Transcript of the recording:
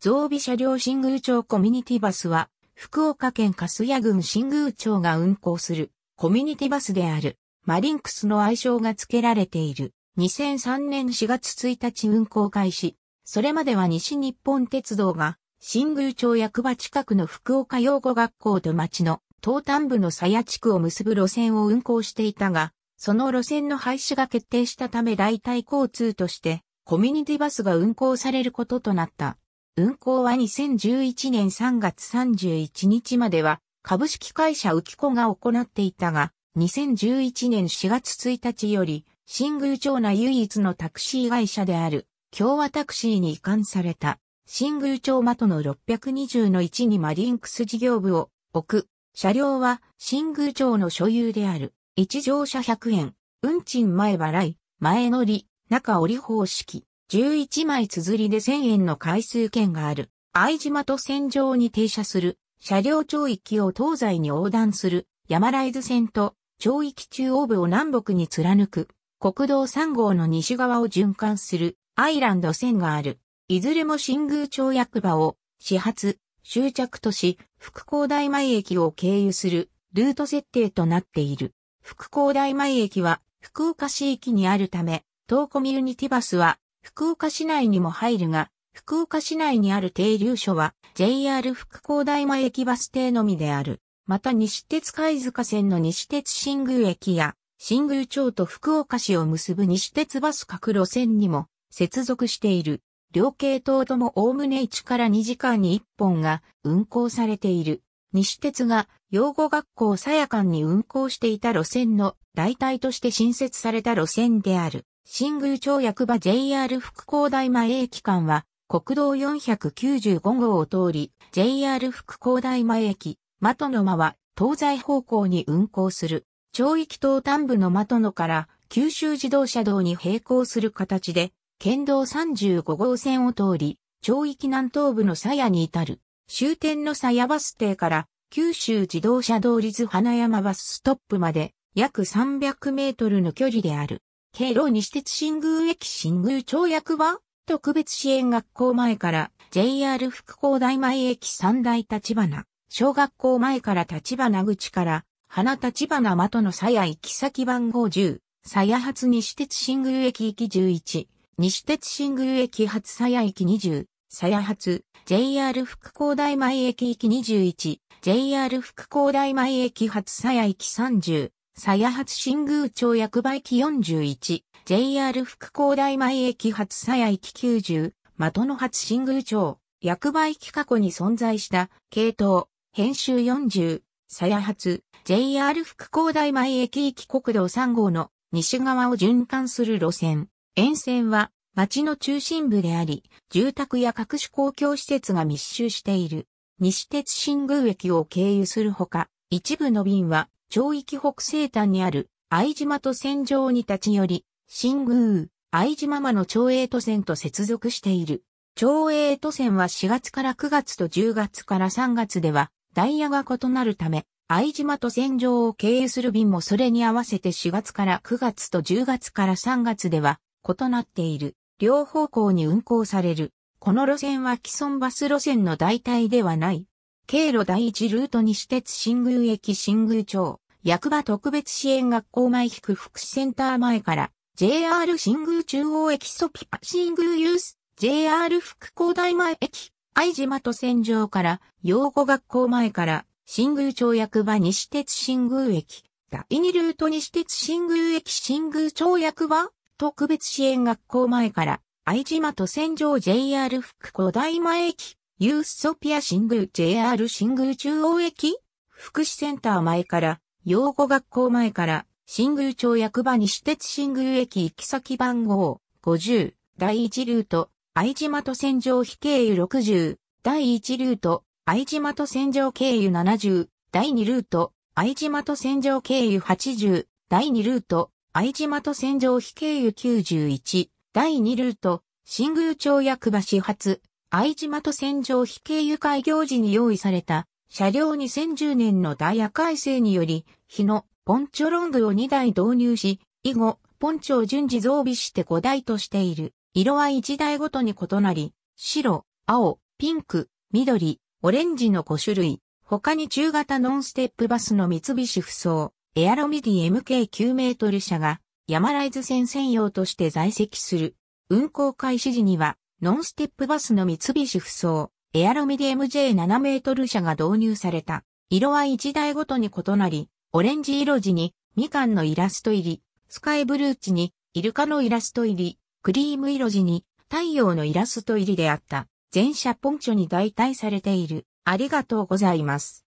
増備車両新宮町コミュニティバスは、福岡県粕谷郡新宮町が運行するコミュニティバスである。マリンクスの愛称が付けられている。2003年4月1日運行開始。それまでは西日本鉄道が、新宮町役場近くの福岡養護学校と町の東端部の鞘地区を結ぶ路線を運行していたが、その路線の廃止が決定したため代替交通として、コミュニティバスが運行されることとなった。運行は2011年3月31日までは株式会社浮子が行っていたが、2011年4月1日より、新宮町内唯一のタクシー会社である、共和タクシーに移管された、新宮町的の620の1にマリンクス事業部を置く。車両は新宮町の所有である。1乗車100円。運賃前払い、前乗り、中折り方式。11枚綴りで1000円の回数券がある、愛島と線上に停車する、車両町域を東西に横断する、山ライズ線と、町域中央部を南北に貫く、国道3号の西側を循環する、アイランド線がある。いずれも新宮町役場を、始発、終着とし、福光大前駅を経由する、ルート設定となっている。福光大前駅は、福岡市域にあるため、東コミュニティバスは、福岡市内にも入るが、福岡市内にある停留所は JR 福光大間駅バス停のみである。また西鉄貝塚線の西鉄新宮駅や新宮町と福岡市を結ぶ西鉄バス各路線にも接続している。両系統ともおおむね1から2時間に1本が運行されている。西鉄が養護学校さや間に運行していた路線の代替として新設された路線である。新宮町役場 JR 福光大前駅間は、国道495号を通り、JR 福光大前駅、的の間は、東西方向に運行する、町域東端部の的のから、九州自動車道に並行する形で、県道35号線を通り、町域南東部の鞘に至る、終点の鞘バス停から、九州自動車道立花山バスストップまで、約300メートルの距離である。経路西鉄新宮駅新宮町役場特別支援学校前から JR 福光大前駅三大立花、小学校前から立花口から花立花的の鞘行き先番号10、鞘発西鉄新宮駅行き11、西鉄新宮駅発鞘行き20、鞘発 JR 福光大前駅行き21、JR 福光大前駅発鞘行き30、鞘発新宮町役場駅41、JR 福光大前駅発鞘駅90、的の発新宮町、役場駅過去に存在した、系統、編集40、鞘発、JR 福光大前駅行き国道3号の西側を循環する路線。沿線は町の中心部であり、住宅や各種公共施設が密集している。西鉄新宮駅を経由するほか、一部の便は町域北西端にある藍島と線上に立ち寄り、新宮、藍島間の町営都線と接続している。町営都線は4月から9月と10月から3月ではダイヤが異なるため、藍島と線上を経由する便もそれに合わせて4月から9月と10月から3月では異なっている。両方向に運行される。この路線は既存バス路線の代替ではない。経路第一ルート西鉄新宮駅新宮町、役場特別支援学校前引く福祉センター前から、JR 新宮中央駅ソピパ新宮ユース、JR 福工大前駅、愛島と線上から、養護学校前から、新宮町役場西鉄新宮駅、第二ルート西鉄新宮駅新宮町役場、特別支援学校前から、愛島と線上 JR 福工大前駅、ユースソピア新宮 JR 新宮中央駅福祉センター前から、養護学校前から、新宮町役場西鉄新宮駅行き先番号50、第1ルート、愛島と線場非経由60、第1ルート、愛島と線場経由70、第2ルート、愛島と線場経由80、第2ルート、愛島と線場非経由91、第2ルート、新宮町役場始発、愛島と戦場非経由開業時に用意された車両2010年のダイヤ改正により、日のポンチョロングを2台導入し、以後、ポンチョを順次増備して5台としている。色は1台ごとに異なり、白、青、ピンク、緑、オレンジの5種類。他に中型ノンステップバスの三菱不走、エアロミディ MK9 メートル車が、ヤマライズ線専用として在籍する。運行開始時には、ノンステップバスの三菱不走、エアロミディ MJ7 メートル車が導入された。色は一台ごとに異なり、オレンジ色地にみかんのイラスト入り、スカイブルー地にイルカのイラスト入り、クリーム色地に太陽のイラスト入りであった。全車ポンチョに代替されている。ありがとうございます。